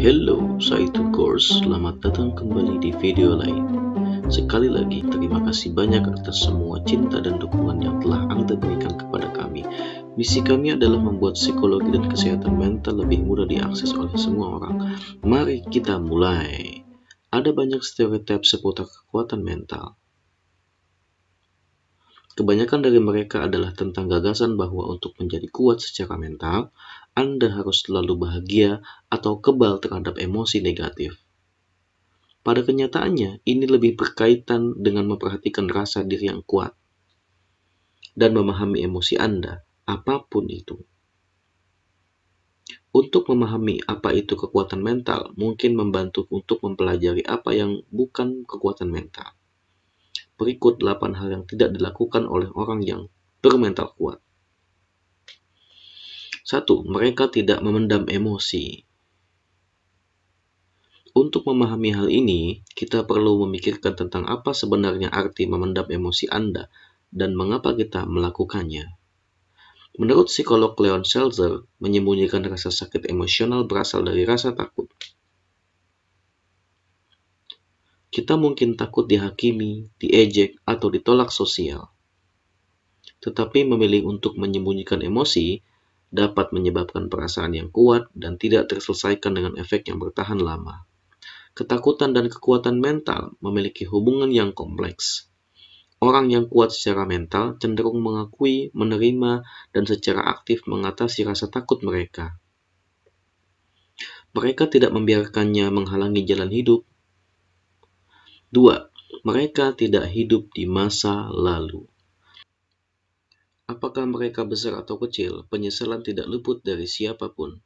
Hello, saya itu Course. Selamat datang kembali di video lain. Sekali lagi, terima kasih banyak atas semua cinta dan dukungan yang telah Anda berikan kepada kami. Misi kami adalah membuat psikologi dan kesehatan mental lebih mudah diakses oleh semua orang. Mari kita mulai. Ada banyak stereotip seputar kekuatan mental. Kebanyakan dari mereka adalah tentang gagasan bahwa untuk menjadi kuat secara mental, anda harus selalu bahagia atau kebal terhadap emosi negatif. Pada kenyataannya, ini lebih berkaitan dengan memperhatikan rasa diri yang kuat dan memahami emosi Anda, apapun itu. Untuk memahami apa itu kekuatan mental, mungkin membantu untuk mempelajari apa yang bukan kekuatan mental. Berikut 8 hal yang tidak dilakukan oleh orang yang bermental kuat. Satu, mereka tidak memendam emosi. Untuk memahami hal ini, kita perlu memikirkan tentang apa sebenarnya arti memendam emosi Anda dan mengapa kita melakukannya. Menurut psikolog Leon Seltzer, menyembunyikan rasa sakit emosional berasal dari rasa takut. Kita mungkin takut dihakimi, diejek, atau ditolak sosial. Tetapi memilih untuk menyembunyikan emosi dapat menyebabkan perasaan yang kuat dan tidak terselesaikan dengan efek yang bertahan lama. Ketakutan dan kekuatan mental memiliki hubungan yang kompleks. Orang yang kuat secara mental cenderung mengakui, menerima, dan secara aktif mengatasi rasa takut mereka. Mereka tidak membiarkannya menghalangi jalan hidup. 2. Mereka tidak hidup di masa lalu. Apakah mereka besar atau kecil, penyesalan tidak luput dari siapapun.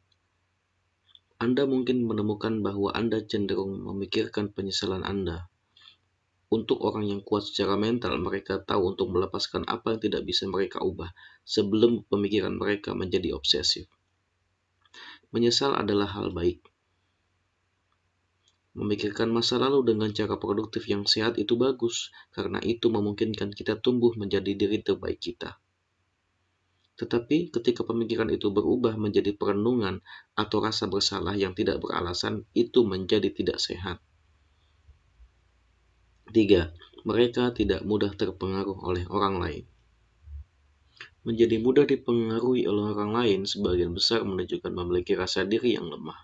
Anda mungkin menemukan bahwa Anda cenderung memikirkan penyesalan Anda. Untuk orang yang kuat secara mental, mereka tahu untuk melepaskan apa yang tidak bisa mereka ubah sebelum pemikiran mereka menjadi obsesif. Menyesal adalah hal baik. Memikirkan masa lalu dengan cara produktif yang sehat itu bagus, karena itu memungkinkan kita tumbuh menjadi diri terbaik kita. Tetapi ketika pemikiran itu berubah menjadi perenungan atau rasa bersalah yang tidak beralasan, itu menjadi tidak sehat. 3. Mereka tidak mudah terpengaruh oleh orang lain. Menjadi mudah dipengaruhi oleh orang lain sebagian besar menunjukkan memiliki rasa diri yang lemah.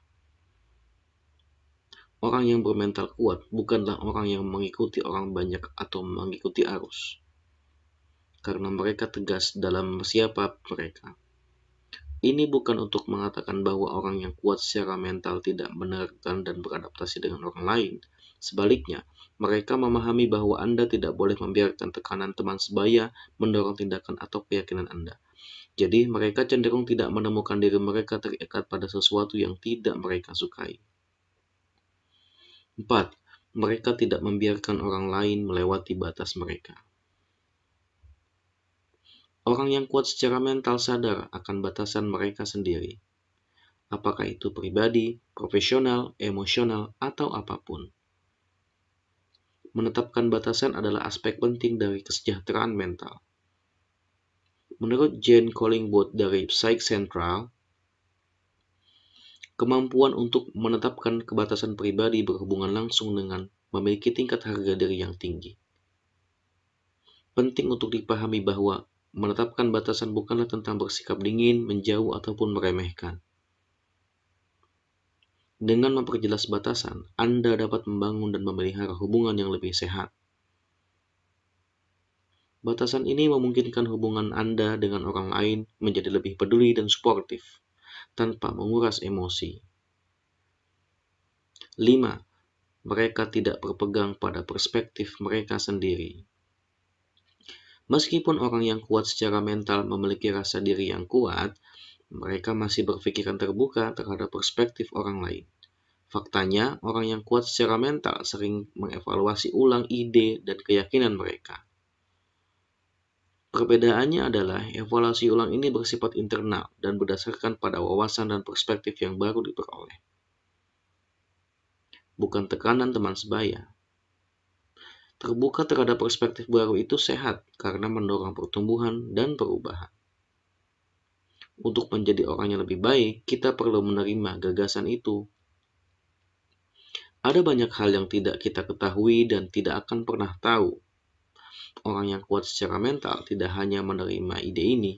Orang yang bermental kuat bukanlah orang yang mengikuti orang banyak atau mengikuti arus karena mereka tegas dalam siapa mereka. Ini bukan untuk mengatakan bahwa orang yang kuat secara mental tidak menerkan dan beradaptasi dengan orang lain. Sebaliknya, mereka memahami bahwa Anda tidak boleh membiarkan tekanan teman sebaya mendorong tindakan atau keyakinan Anda. Jadi, mereka cenderung tidak menemukan diri mereka terikat pada sesuatu yang tidak mereka sukai. 4. Mereka tidak membiarkan orang lain melewati batas mereka. Orang yang kuat secara mental sadar akan batasan mereka sendiri. Apakah itu pribadi, profesional, emosional, atau apapun. Menetapkan batasan adalah aspek penting dari kesejahteraan mental. Menurut Jane Collingwood dari Psych Central, kemampuan untuk menetapkan kebatasan pribadi berhubungan langsung dengan memiliki tingkat harga diri yang tinggi. Penting untuk dipahami bahwa Menetapkan batasan bukanlah tentang bersikap dingin, menjauh, ataupun meremehkan. Dengan memperjelas batasan, Anda dapat membangun dan memelihara hubungan yang lebih sehat. Batasan ini memungkinkan hubungan Anda dengan orang lain menjadi lebih peduli dan suportif, tanpa menguras emosi. 5. Mereka tidak berpegang pada perspektif mereka sendiri. Meskipun orang yang kuat secara mental memiliki rasa diri yang kuat, mereka masih berpikiran terbuka terhadap perspektif orang lain. Faktanya, orang yang kuat secara mental sering mengevaluasi ulang ide dan keyakinan mereka. Perbedaannya adalah evaluasi ulang ini bersifat internal dan berdasarkan pada wawasan dan perspektif yang baru diperoleh bukan tekanan teman sebaya. Terbuka terhadap perspektif baru itu sehat karena mendorong pertumbuhan dan perubahan. Untuk menjadi orang yang lebih baik, kita perlu menerima gagasan itu. Ada banyak hal yang tidak kita ketahui dan tidak akan pernah tahu. Orang yang kuat secara mental tidak hanya menerima ide ini,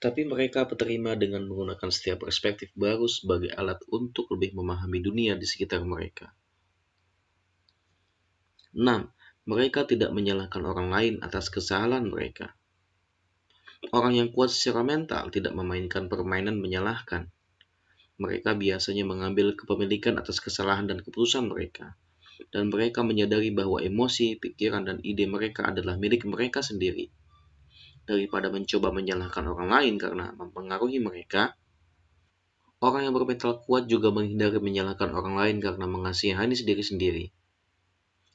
tapi mereka penerima dengan menggunakan setiap perspektif baru sebagai alat untuk lebih memahami dunia di sekitar mereka. 6. Mereka tidak menyalahkan orang lain atas kesalahan mereka. Orang yang kuat secara mental tidak memainkan permainan menyalahkan. Mereka biasanya mengambil kepemilikan atas kesalahan dan keputusan mereka, dan mereka menyadari bahwa emosi, pikiran, dan ide mereka adalah milik mereka sendiri. Daripada mencoba menyalahkan orang lain karena mempengaruhi mereka, orang yang bermental kuat juga menghindari menyalahkan orang lain karena mengasihani diri sendiri.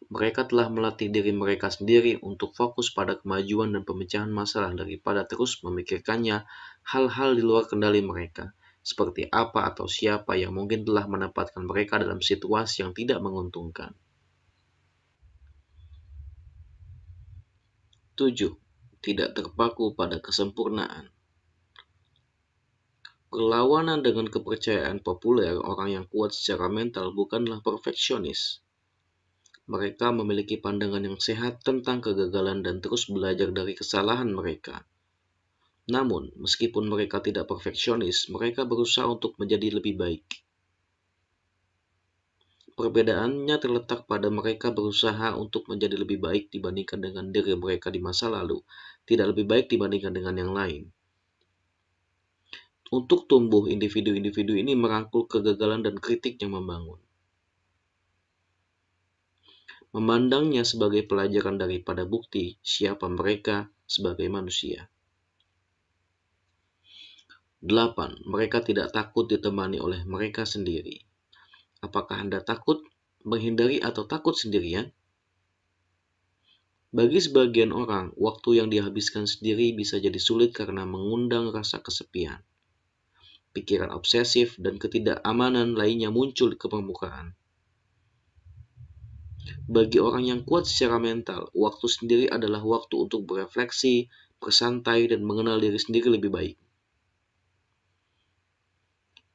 Mereka telah melatih diri mereka sendiri untuk fokus pada kemajuan dan pemecahan masalah daripada terus memikirkannya hal-hal di luar kendali mereka, seperti apa atau siapa yang mungkin telah menempatkan mereka dalam situasi yang tidak menguntungkan. 7. Tidak terpaku pada kesempurnaan. Perlawanan dengan kepercayaan populer orang yang kuat secara mental bukanlah perfeksionis, mereka memiliki pandangan yang sehat tentang kegagalan dan terus belajar dari kesalahan mereka. Namun, meskipun mereka tidak perfeksionis, mereka berusaha untuk menjadi lebih baik. Perbedaannya terletak pada mereka berusaha untuk menjadi lebih baik dibandingkan dengan diri mereka di masa lalu, tidak lebih baik dibandingkan dengan yang lain. Untuk tumbuh, individu-individu ini merangkul kegagalan dan kritik yang membangun memandangnya sebagai pelajaran daripada bukti siapa mereka sebagai manusia. 8. Mereka tidak takut ditemani oleh mereka sendiri. Apakah Anda takut, menghindari atau takut sendirian? Bagi sebagian orang, waktu yang dihabiskan sendiri bisa jadi sulit karena mengundang rasa kesepian pikiran obsesif, dan ketidakamanan lainnya muncul ke permukaan. Bagi orang yang kuat secara mental, waktu sendiri adalah waktu untuk berefleksi, bersantai, dan mengenal diri sendiri lebih baik.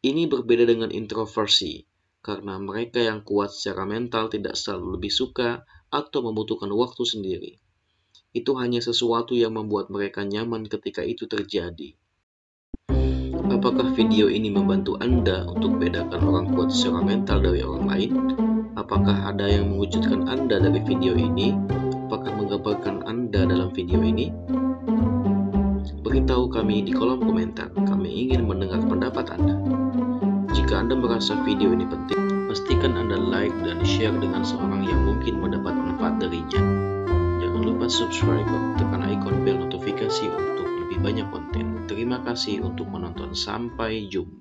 Ini berbeda dengan introversi, karena mereka yang kuat secara mental tidak selalu lebih suka atau membutuhkan waktu sendiri. Itu hanya sesuatu yang membuat mereka nyaman ketika itu terjadi. Apakah video ini membantu Anda untuk bedakan orang kuat secara mental dari orang lain? Apakah ada yang mewujudkan Anda dari video ini? Apakah menggambarkan Anda dalam video ini? Beritahu kami di kolom komentar. Kami ingin mendengar pendapat Anda. Jika Anda merasa video ini penting, pastikan Anda like dan share dengan seorang yang mungkin mendapat manfaat darinya. Jangan lupa subscribe dan tekan ikon bel notifikasi untuk lebih banyak konten. Terima kasih untuk menonton. Sampai jumpa.